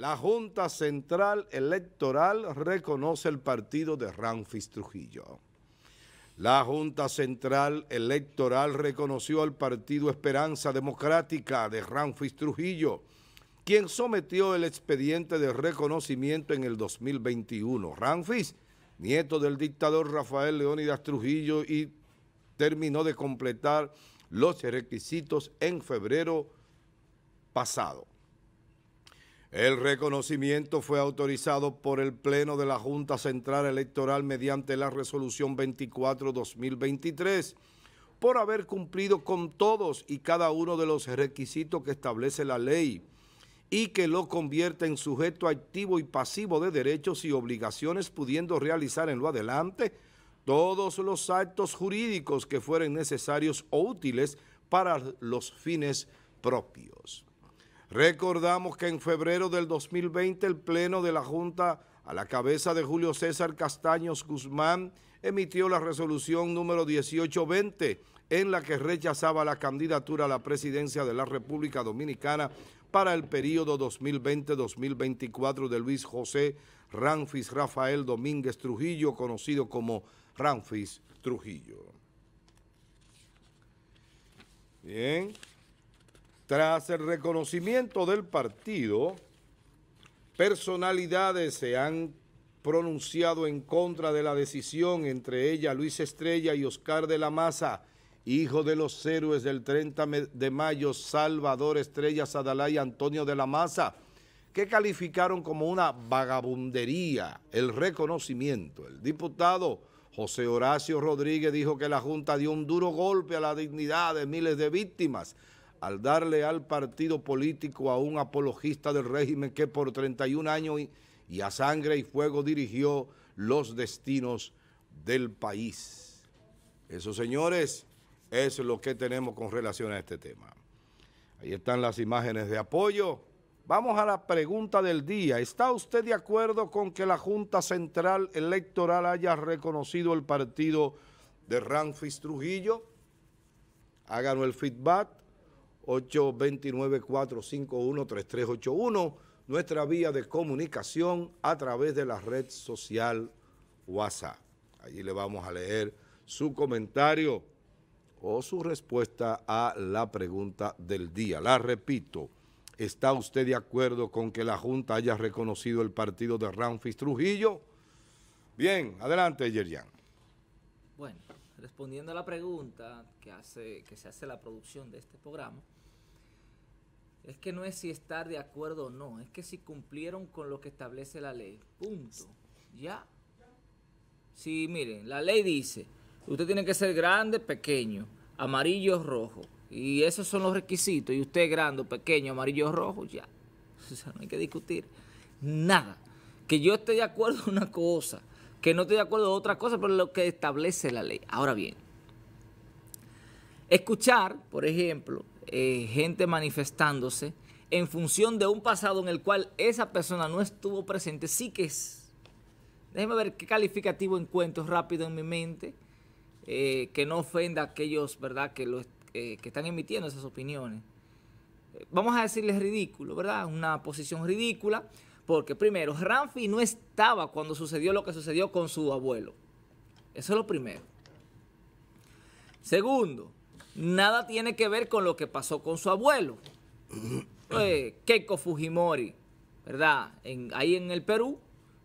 La Junta Central Electoral reconoce el partido de Ramfis Trujillo. La Junta Central Electoral reconoció al partido Esperanza Democrática de Ramfis Trujillo, quien sometió el expediente de reconocimiento en el 2021. Ramfis, nieto del dictador Rafael Leónidas Trujillo y terminó de completar los requisitos en febrero pasado. El reconocimiento fue autorizado por el Pleno de la Junta Central Electoral mediante la Resolución 24-2023 por haber cumplido con todos y cada uno de los requisitos que establece la ley y que lo convierte en sujeto activo y pasivo de derechos y obligaciones pudiendo realizar en lo adelante todos los actos jurídicos que fueren necesarios o útiles para los fines propios. Recordamos que en febrero del 2020 el Pleno de la Junta a la cabeza de Julio César Castaños Guzmán emitió la resolución número 1820 en la que rechazaba la candidatura a la presidencia de la República Dominicana para el periodo 2020-2024 de Luis José Ramfis Rafael Domínguez Trujillo, conocido como Ramfis Trujillo. Bien. Tras el reconocimiento del partido, personalidades se han pronunciado en contra de la decisión, entre ella Luis Estrella y Oscar de la Maza, hijo de los héroes del 30 de mayo, Salvador Estrella Sadalá y Antonio de la Maza, que calificaron como una vagabundería el reconocimiento. El diputado José Horacio Rodríguez dijo que la Junta dio un duro golpe a la dignidad de miles de víctimas, al darle al partido político a un apologista del régimen que por 31 años y, a sangre y fuego dirigió los destinos del país. Eso, señores, es lo que tenemos con relación a este tema. Ahí están las imágenes de apoyo. Vamos a la pregunta del día. ¿Está usted de acuerdo con que la Junta Central Electoral haya reconocido el partido de Ramfis Trujillo? Háganos el feedback 829-451-3381, nuestra vía de comunicación a través de la red social WhatsApp. Allí le vamos a leer su comentario o su respuesta a la pregunta del día. La repito, ¿está usted de acuerdo con que la Junta haya reconocido el partido de Ramfis Trujillo? Bien, adelante, Yerian. Bueno respondiendo a la pregunta que, hace, que se hace la producción de este programa, es que no es si estar de acuerdo o no, es que si cumplieron con lo que establece la ley. Punto. Ya. sí, miren, la ley dice, usted tiene que ser grande, pequeño, amarillo, rojo. Y esos son los requisitos. Y usted grande, pequeño, amarillo, rojo, ya. O sea, no hay que discutir nada. Que yo esté de acuerdo en una cosa que no estoy de acuerdo en otra cosa, pero lo que establece la ley. Ahora bien, escuchar, por ejemplo, eh, gente manifestándose en función de un pasado en el cual esa persona no estuvo presente, sí que es. Déjeme ver qué calificativo encuentro rápido en mi mente eh, que no ofenda a aquellos, ¿verdad?, que, eh, que están emitiendo esas opiniones. Vamos a decirles ridículo, ¿verdad? Una posición ridícula porque primero, Ramfi no estaba cuando sucedió lo que sucedió con su abuelo. Eso es lo primero. Segundo, nada tiene que ver con lo que pasó con su abuelo. Eh, Keiko Fujimori, ¿verdad? ahí en el Perú,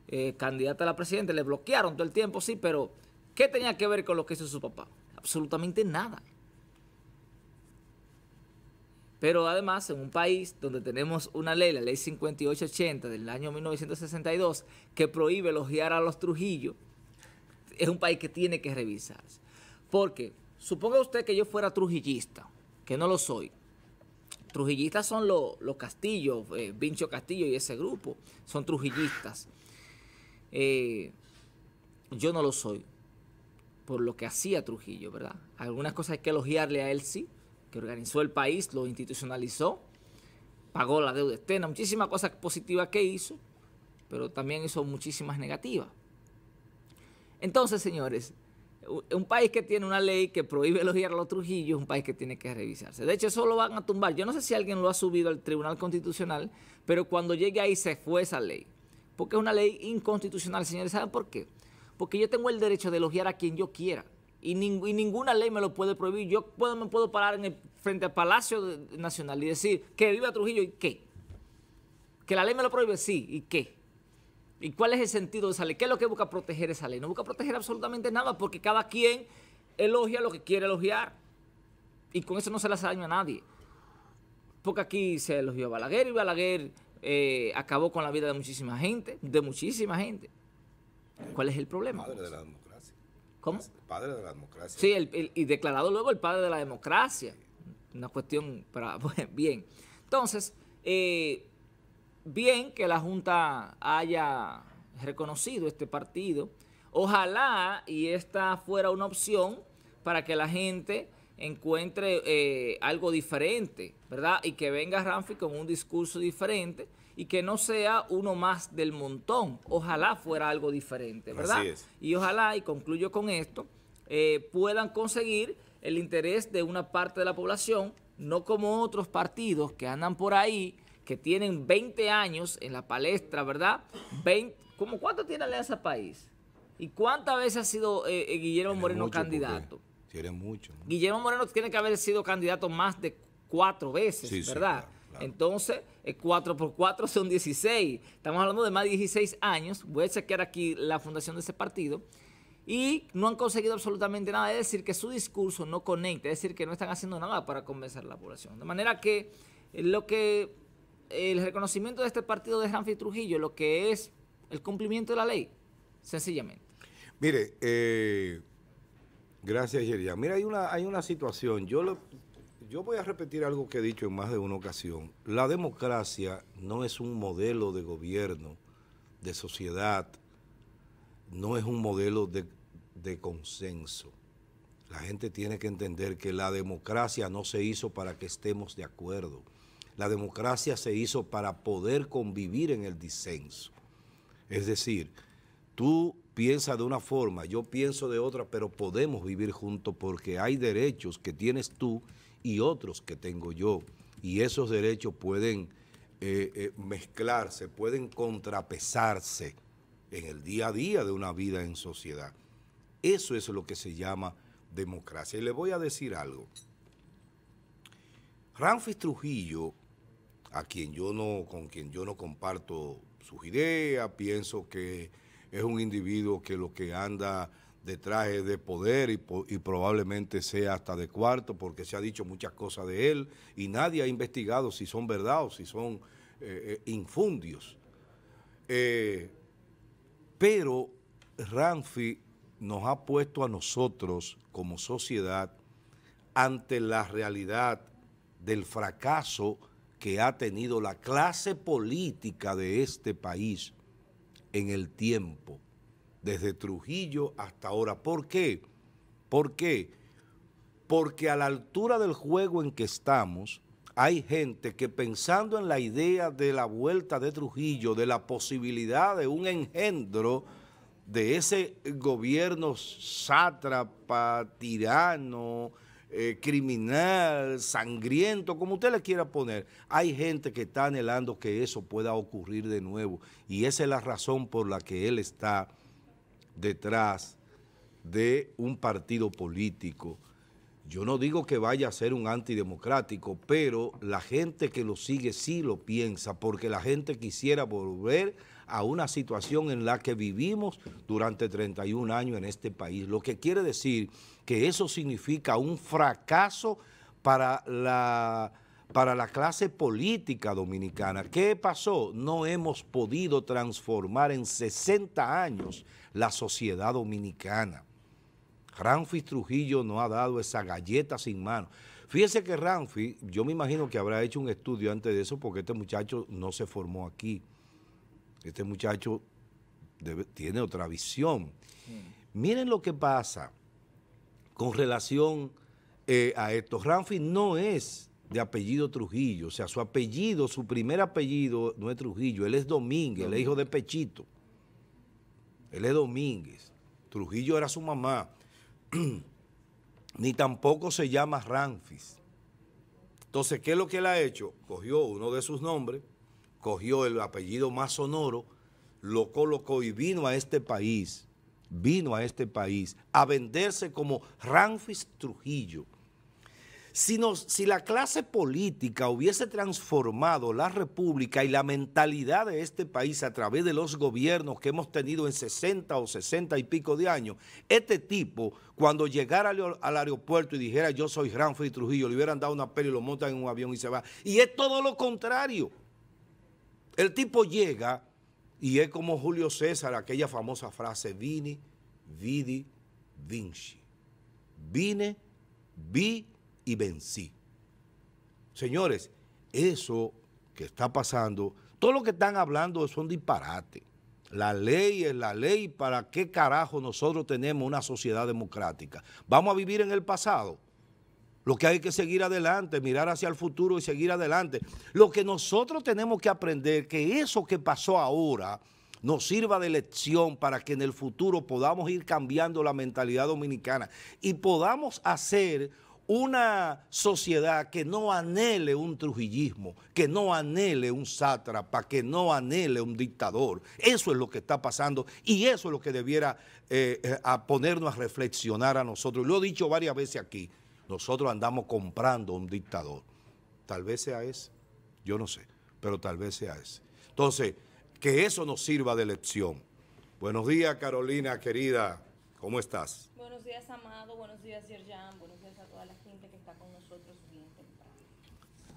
eh, candidata a la presidenta, le bloquearon todo el tiempo, sí, pero ¿qué tenía que ver con lo que hizo su papá? Absolutamente nada. Pero además, en un país donde tenemos una ley, la ley 5880 del año 1962, que prohíbe elogiar a los Trujillo, es un país que tiene que revisarse. Porque, suponga usted que yo fuera trujillista, que no lo soy. Trujillistas son los, los Castillos, eh, Vincho Castillo y ese grupo, son trujillistas. Eh, yo no lo soy, por lo que hacía Trujillo, ¿verdad? Algunas cosas hay que elogiarle a él, sí, organizó el país, lo institucionalizó, pagó la deuda externa, muchísimas cosas positivas que hizo, pero también hizo muchísimas negativas. Entonces, señores, un país que tiene una ley que prohíbe elogiar a los trujillos es un país que tiene que revisarse. De hecho, eso lo van a tumbar. Yo no sé si alguien lo ha subido al Tribunal Constitucional, pero cuando llegue ahí se fue esa ley. Porque es una ley inconstitucional, señores. ¿Saben por qué? Porque yo tengo el derecho de elogiar a quien yo quiera y, ninguna ley me lo puede prohibir. Yo puedo, me puedo parar en el, frente al Palacio Nacional y decir que viva Trujillo y qué. Que la ley me lo prohíbe, sí, y qué. ¿Y cuál es el sentido de esa ley? ¿Qué es lo que busca proteger esa ley? No busca proteger absolutamente nada porque cada quien elogia lo que quiere elogiar. Y con eso no se le hace daño a nadie. Porque aquí se elogió a Balaguer y Balaguer eh, acabó con la vida de muchísima gente, de muchísima gente. ¿Cuál es el problema? ¿Cómo? El padre de la democracia. Sí, y declarado luego el padre de la democracia. Una cuestión para... bien. Entonces, eh, bien que la Junta haya reconocido este partido. Ojalá y esta fuera una opción para que la gente encuentre eh, algo diferente, ¿verdad? Y que venga Ramfi con un discurso diferente y que no sea uno más del montón. Ojalá fuera algo diferente, ¿verdad? Y ojalá, y concluyo con esto, eh, puedan conseguir el interés de una parte de la población, no como otros partidos que andan por ahí, que tienen 20 años en la palestra, ¿verdad? 20, ¿cómo, ¿Cuánto tiene Alianza País? ¿Y cuántas veces ha sido eh, eh, Guillermo Moreno candidato? Tiene mucho, mucho, Guillermo Moreno tiene que haber sido candidato más de cuatro veces, ¿verdad? Entonces, 4 por 4 son 16. Estamos hablando de más de 16 años. Voy a chequear aquí la fundación de ese partido. Y no han conseguido absolutamente nada. Es decir, que su discurso no conecta. Es decir, que no están haciendo nada para convencer a la población. De manera que eh, lo que el reconocimiento de este partido de Ramfi Trujillo, lo que es el cumplimiento de la ley, sencillamente. Mire, eh, gracias, Yerian. Mira, hay una, hay una situación. Yo lo, yo voy a repetir algo que he dicho en más de una ocasión. La democracia no es un modelo de gobierno, de sociedad, no es un modelo de, consenso. La gente tiene que entender que la democracia no se hizo para que estemos de acuerdo. La democracia se hizo para poder convivir en el disenso. Es decir, tú piensas de una forma, yo pienso de otra, pero podemos vivir juntos porque hay derechos que tienes tú y otros que tengo yo. Y esos derechos pueden eh, eh, mezclarse, pueden contrapesarse en el día a día de una vida en sociedad. Eso es lo que se llama democracia. Y le voy a decir algo. Ramfis Trujillo, a quien yo no, con quien yo no comparto sus ideas, pienso que es un individuo que lo que anda de traje de poder y, probablemente sea hasta de cuarto porque se ha dicho muchas cosas de él y nadie ha investigado si son verdad o si son eh, eh, infundios. Eh, pero Ranfi nos ha puesto a nosotros como sociedad ante la realidad del fracaso que ha tenido la clase política de este país en el tiempo desde Trujillo hasta ahora. ¿Por qué? ¿Por qué? Porque a la altura del juego en que estamos, hay gente que pensando en la idea de la vuelta de Trujillo, de la posibilidad de un engendro de ese gobierno sátrapa, tirano, eh, criminal, sangriento, como usted le quiera poner, hay gente que está anhelando que eso pueda ocurrir de nuevo y esa es la razón por la que él está detrás de un partido político. Yo no digo que vaya a ser un antidemocrático, pero la gente que lo sigue sí lo piensa, porque la gente quisiera volver a una situación en la que vivimos durante 31 años en este país, lo que quiere decir que eso significa un fracaso para la para la clase política dominicana. ¿Qué pasó? No hemos podido transformar en 60 años la sociedad dominicana. Ramfis Trujillo no ha dado esa galleta sin mano. Fíjese que Ranfi, yo me imagino que habrá hecho un estudio antes de eso porque este muchacho no se formó aquí. Este muchacho tiene otra visión. Mm. Miren lo que pasa con relación eh, a esto. Ranfi, no es de apellido Trujillo, o sea, su apellido, su primer apellido no es Trujillo, él es Domínguez, el hijo de Pechito. Él es Domínguez. Trujillo era su mamá. Ni tampoco se llama Ranfis Entonces, ¿qué es lo que él ha hecho? Cogió uno de sus nombres, cogió el apellido más sonoro, lo colocó y vino a este país, vino a este país a venderse como Ranfis Trujillo si, la clase política hubiese transformado la república y la mentalidad de este país a través de los gobiernos que hemos tenido en 60 o 60 y pico de años, este tipo, cuando llegara al, aeropuerto y dijera yo soy y Trujillo, le hubieran dado una peli y lo montan en un avión y se va. Y es todo lo contrario. El tipo llega y es como Julio César, aquella famosa frase, vini, vidi, vinci. Vine, vi, y vencí. Señores, eso que está pasando, todo lo que están hablando son disparates. La ley es la ley, ¿para qué carajo nosotros tenemos una sociedad democrática? ¿Vamos a vivir en el pasado? Lo que hay que seguir adelante, mirar hacia el futuro y seguir adelante. Lo que nosotros tenemos que aprender, que eso que pasó ahora nos sirva de lección para que en el futuro podamos ir cambiando la mentalidad dominicana y podamos hacer una sociedad que no anhele un trujillismo, que no anhele un sátrapa, que no anhele un dictador. Eso es lo que está pasando y eso es lo que debiera eh, eh, a ponernos a reflexionar a nosotros. Lo he dicho varias veces aquí, nosotros andamos comprando un dictador. Tal vez sea ese, yo no sé, pero tal vez sea ese. Entonces, que eso nos sirva de lección. Buenos días, Carolina, querida. ¿Cómo estás? Buenos días, Amado. Buenos días, Yerjan. Buenos días a toda la gente que está con nosotros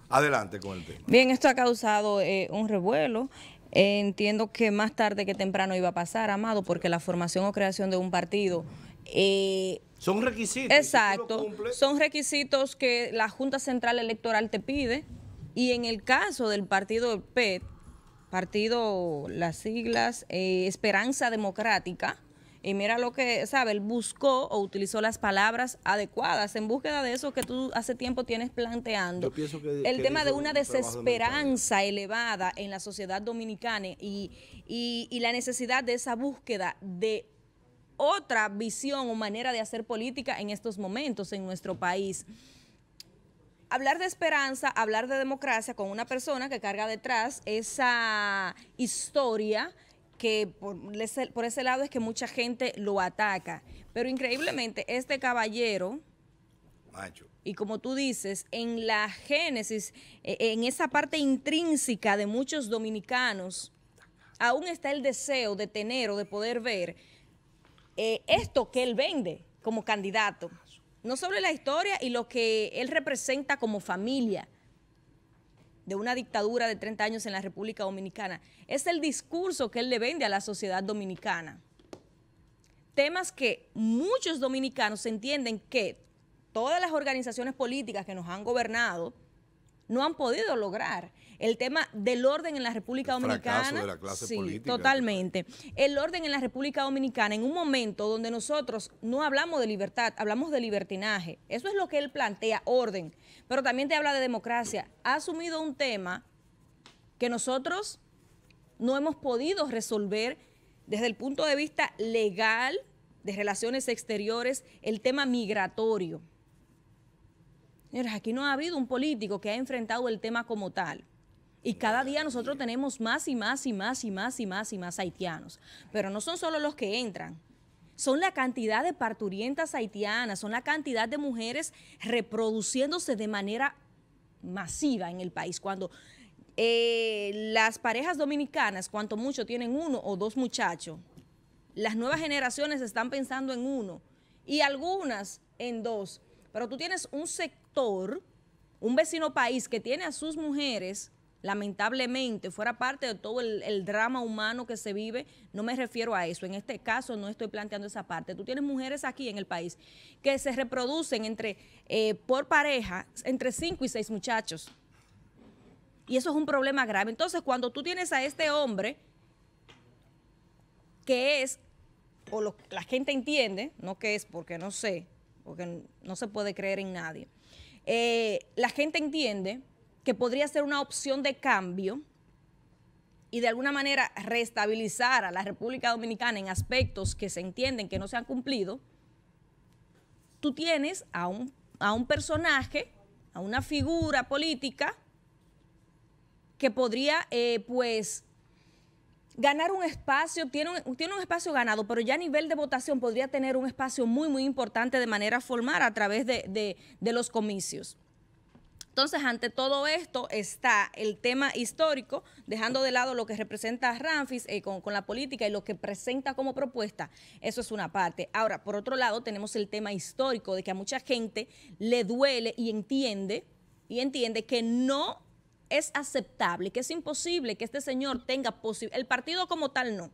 Adelante con el tema. Bien, esto ha causado eh, un revuelo. Eh, entiendo que más tarde que temprano iba a pasar, Amado, porque la formación o creación de un partido... Eh, son requisitos. Exacto. son requisitos que la Junta Central Electoral te pide y en el caso del partido PET, partido, las siglas, Esperanza Democrática, y mira lo que, ¿sabe? Él buscó o utilizó las palabras adecuadas en búsqueda de eso que tú hace tiempo tienes planteando. el tema de una desesperanza elevada en la sociedad dominicana y la necesidad de esa búsqueda de otra visión o manera de hacer política en estos momentos en nuestro país hablar de esperanza, hablar de democracia con una persona que carga detrás esa historia que por ese, lado es que mucha gente lo ataca. Pero increíblemente, este caballero... Y como tú dices, en la génesis, eh, en esa parte intrínseca de muchos dominicanos, aún está el deseo de tener o de poder ver eh, esto que él vende como candidato. No sobre la historia y lo que él representa como familia, de una dictadura de 30 años en la República Dominicana. Es el discurso que él le vende a la sociedad dominicana. Temas que muchos dominicanos entienden que todas las organizaciones políticas que nos han gobernado, no han podido lograr. El tema del orden en la República el Dominicana. De la clase sí, totalmente. El orden en la República Dominicana en un momento donde nosotros no hablamos de libertad, hablamos de libertinaje. Eso es lo que él plantea, orden. Pero también te habla de democracia. Ha asumido un tema que nosotros no hemos podido resolver desde el punto de vista legal de relaciones exteriores, el tema migratorio aquí no ha habido un político que ha enfrentado el tema como tal. Y cada día nosotros tenemos más y más y más y más y más y más haitianos. Pero no son solo los que entran, son la cantidad de parturientas haitianas, son la cantidad de mujeres reproduciéndose de manera masiva en el país. Cuando eh, las parejas dominicanas, cuanto mucho, tienen uno o dos muchachos, las nuevas generaciones están pensando en uno y algunas en dos pero tú tienes un sector, un vecino país que tiene a sus mujeres, lamentablemente, fuera parte de todo el, drama humano que se vive, no me refiero a eso. En este caso no estoy planteando esa parte. Tú tienes mujeres aquí en el país que se reproducen entre, eh, por pareja, entre cinco y seis muchachos. Y eso es un problema grave. Entonces, cuando tú tienes a este hombre, que es, o la gente entiende, no que es porque no sé, porque no se puede creer en nadie. Eh, la gente entiende que podría ser una opción de cambio y de alguna manera restabilizar a la República Dominicana en aspectos que se entienden que no se han cumplido, tú tienes a un, a un personaje, a una figura política que podría eh, pues ganar un espacio, tiene un, espacio ganado, pero ya a nivel de votación podría tener un espacio muy, muy importante de manera formal a través de, los comicios. Entonces, ante todo esto está el tema histórico, dejando de lado lo que representa Ramfis eh, con, con, la política y lo que presenta como propuesta. Eso es una parte. Ahora, por otro lado, tenemos el tema histórico de que a mucha gente le duele y entiende, y entiende que no es aceptable, que es imposible que este señor tenga posibilidad, el partido como tal no.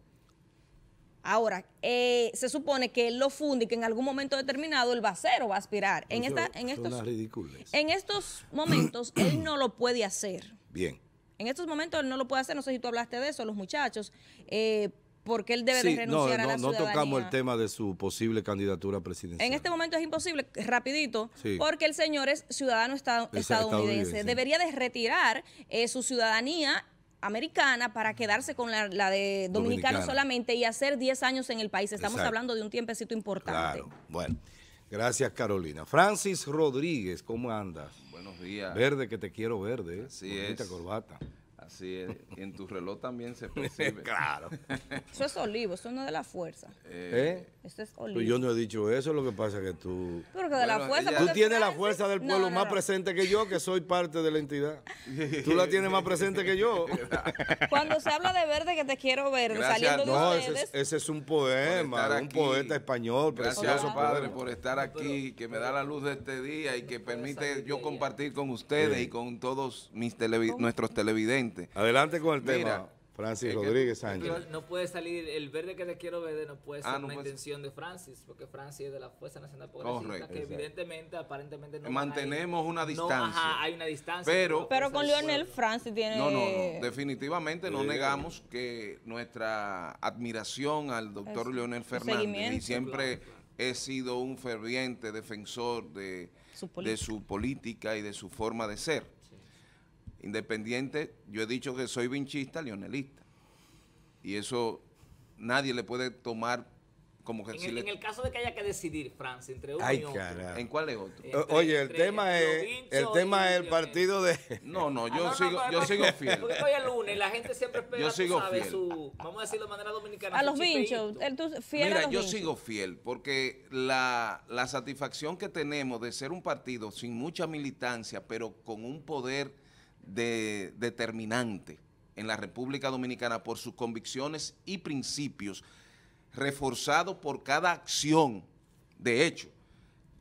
Ahora, eh, se supone que él lo funde y que en algún momento determinado él va a hacer o va a aspirar. En, en, estos, en estos momentos él no lo puede hacer. Bien. En estos momentos él no lo puede hacer, no sé si tú hablaste de eso, los muchachos, eh, porque él debe de renunciar no, a la No tocamos el tema de su posible candidatura presidencial. En este momento es imposible, rapidito, porque el señor es ciudadano estadounidense. Debería de retirar eh, su ciudadanía americana para quedarse con la, de dominicano solamente y hacer 10 años en el país. Estamos hablando de un tiempecito importante. Claro. Bueno, gracias Carolina. Francis Rodríguez, ¿cómo andas? Buenos días. Verde, que te quiero verde. Así Bonita corbata en tu reloj también se percibe. claro. Eso es olivo, eso no es de la fuerza. Eh, ¿Eh? eso es pues olivo. yo no he dicho eso, lo que pasa es que tú. la tú tienes la fuerza del pueblo más presente que yo, que soy parte de la entidad. tú la tienes más presente que yo. Cuando se habla de verde, que te quiero ver saliendo de No, ese es, ese es, un poema, un poeta español, Gracias, precioso Padre, por estar aquí, que me da la luz de este día y que permite yo compartir con ustedes y con todos mis nuestros televidentes Adelante con el tema. Francis Rodríguez Sánchez. no puede salir, el verde que te quiero ver no puede ah, ser una intención de Francis, porque Francis es de la Fuerza Nacional Progresista, que evidentemente, aparentemente no Mantenemos una distancia. ajá, hay una distancia. Pero, pero con Leonel Francis tiene... No, no, definitivamente no negamos que nuestra admiración al doctor Leonel Fernández, y siempre he sido un ferviente defensor de su política y de su forma de ser. Independiente, yo he dicho que soy vinchista, leonelista. Y eso nadie le puede tomar como que en, el, en el caso de que haya que decidir, Francia, entre uno y otro. ¿En cuál es otro? Oye, el tema es el tema es el partido de No, no, ah, yo sigo yo sigo fiel. Porque hoy es lunes, la gente siempre espera, yo sigo sabes, fiel. su vamos a decirlo de manera dominicana. A los vinchos, fiel Mira, a los yo sigo fiel porque la, la satisfacción que tenemos de ser un partido sin mucha militancia, pero con un poder de, determinante en la República Dominicana por sus convicciones y principios, reforzado por cada acción. De hecho,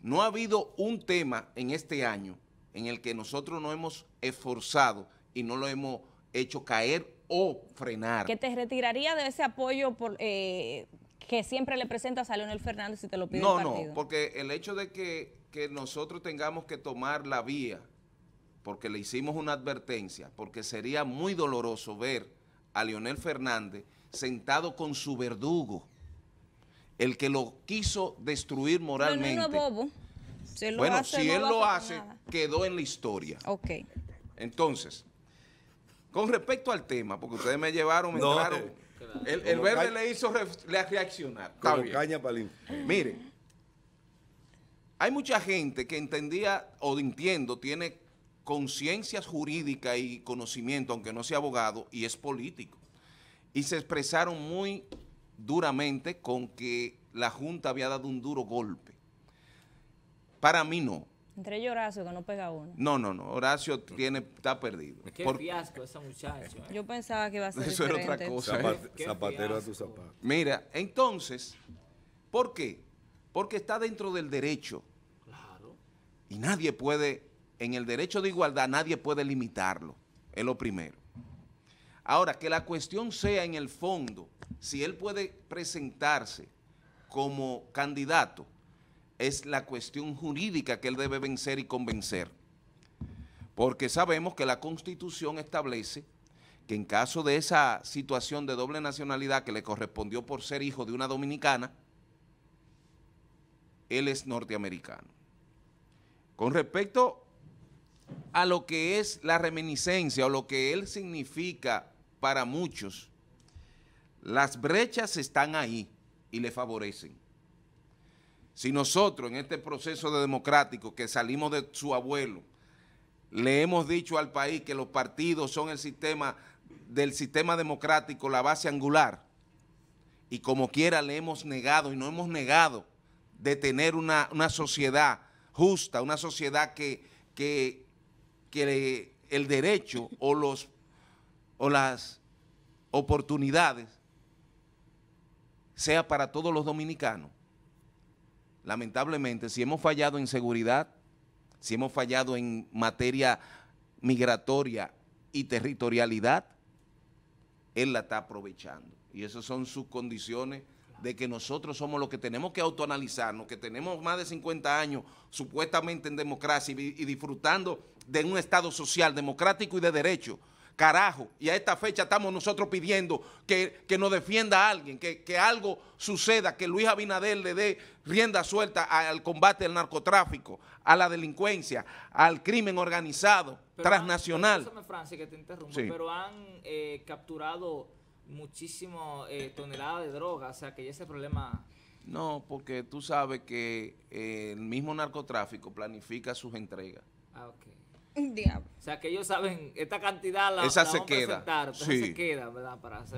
no ha habido un tema en este año en el que nosotros no hemos esforzado y no lo hemos hecho caer o frenar. Que te retiraría de ese apoyo eh, que siempre le presentas a Leonel Fernández si te lo pide no, No, porque el hecho de que nosotros tengamos que tomar la vía porque le hicimos una advertencia, porque sería muy doloroso ver a Leonel Fernández sentado con su verdugo, el que lo quiso destruir moralmente. bobo. bueno, si él lo hace, quedó en la historia. Ok. Entonces, con respecto al tema, porque ustedes me llevaron, me entraron, el, el verde le hizo le reaccionar. Como caña palín. Mire, hay mucha gente que entendía, o entiendo, tiene conciencia jurídica y conocimiento, aunque no sea abogado, y es político. Y se expresaron muy duramente con que la Junta había dado un duro golpe. Para mí no. Entre ellos Horacio, que no pega uno. No, no, no. Horacio tiene, está perdido. Qué fiasco esa muchacha eh. Yo pensaba que iba a ser otra cosa. zapatero a tu zapato. Mira, entonces, ¿por qué? Porque está dentro del derecho. Claro. Y nadie puede en el derecho de igualdad nadie puede limitarlo, es lo primero. Ahora, que la cuestión sea en el fondo, si él puede presentarse como candidato, es la cuestión jurídica que él debe vencer y convencer. Porque sabemos que la Constitución establece que en caso de esa situación de doble nacionalidad que le correspondió por ser hijo de una dominicana, él es norteamericano. Con respecto a lo que es la reminiscencia o lo que él significa para muchos, las brechas están ahí y le favorecen. Si nosotros en este proceso democrático que salimos de su abuelo, le hemos dicho al país que los partidos son el sistema del sistema democrático, la base angular, y como quiera le hemos negado y no hemos negado de tener una, una sociedad justa, una sociedad que, que que el derecho o, los, o las oportunidades sea para todos los dominicanos. Lamentablemente, si hemos fallado en seguridad, si hemos fallado en materia migratoria y territorialidad, él la está aprovechando. Y esas son sus condiciones de que nosotros somos los que tenemos que autoanalizarnos, que tenemos más de 50 años supuestamente en democracia y disfrutando de un Estado social, democrático y de derecho. Carajo, y a esta fecha estamos nosotros pidiendo que, que nos defienda alguien, que, algo suceda, que Luis Abinader le dé rienda suelta al combate al narcotráfico, a la delincuencia, al crimen organizado, ah, transnacional. pero han eh, capturado muchísimas eh, toneladas de droga, o sea que ese problema... No, porque tú sabes que eh, el mismo narcotráfico planifica sus entregas. Ah, okay. O sea, que ellos saben, esta cantidad la, esa vamos A esa se queda, ¿verdad?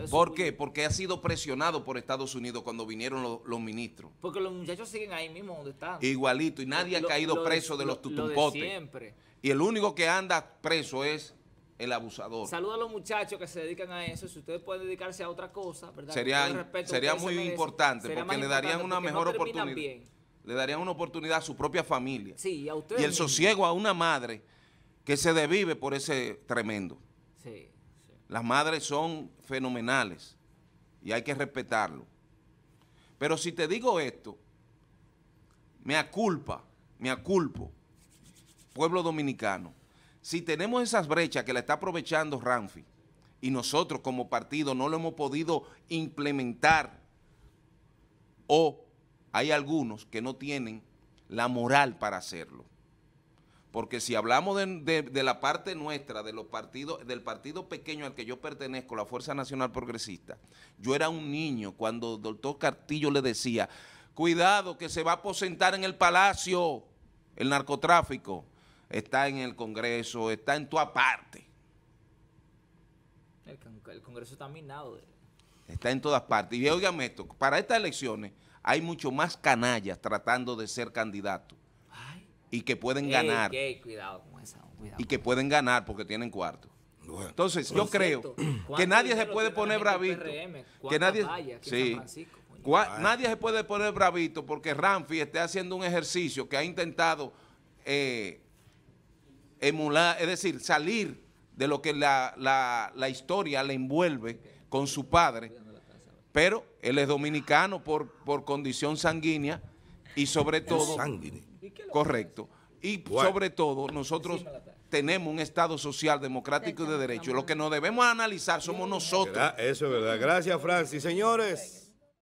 ¿Por qué? Porque ha sido presionado por Estados Unidos cuando vinieron los, ministros. Porque los muchachos siguen ahí mismo donde están. Igualito, y nadie ha caído preso de los tutumpotes. siempre. Y el único que anda preso es el abusador. Saluda a los muchachos que se dedican a eso. Si ustedes pueden dedicarse a otra cosa, ¿verdad? Sería, sería muy importante porque le darían una mejor oportunidad. Le darían una oportunidad a su propia familia. Sí, a ustedes. Y el sosiego a una madre que se devive por ese tremendo. Las madres son fenomenales y hay que respetarlo. Pero si te digo esto, me aculpa, me aculpo, pueblo dominicano. Si tenemos esas brechas que la está aprovechando Ranfi y nosotros como partido no lo hemos podido implementar o hay algunos que no tienen la moral para hacerlo. Porque si hablamos de, la parte nuestra, de los partidos, del partido pequeño al que yo pertenezco, la Fuerza Nacional Progresista, yo era un niño cuando el doctor Cartillo le decía, cuidado que se va a aposentar en el palacio el narcotráfico, está en el Congreso, está en tu aparte. El, Congreso está minado. Está en todas partes. Y óigame esto, para estas elecciones hay mucho más canallas tratando de ser candidatos y que pueden ganar. y que pueden ganar porque tienen cuarto. Entonces, yo creo que nadie se puede poner bravito. que nadie, sí, nadie se puede poner bravito porque Ramfi está haciendo un ejercicio que ha intentado eh, emular, es decir, salir de lo que la, historia le envuelve con su padre, pero él es dominicano por, por condición sanguínea y sobre todo Correcto. Y sobre todo, nosotros tenemos un Estado social, democrático y de derecho. Lo que nos debemos analizar somos nosotros. Eso es verdad. Gracias, Francis. Señores.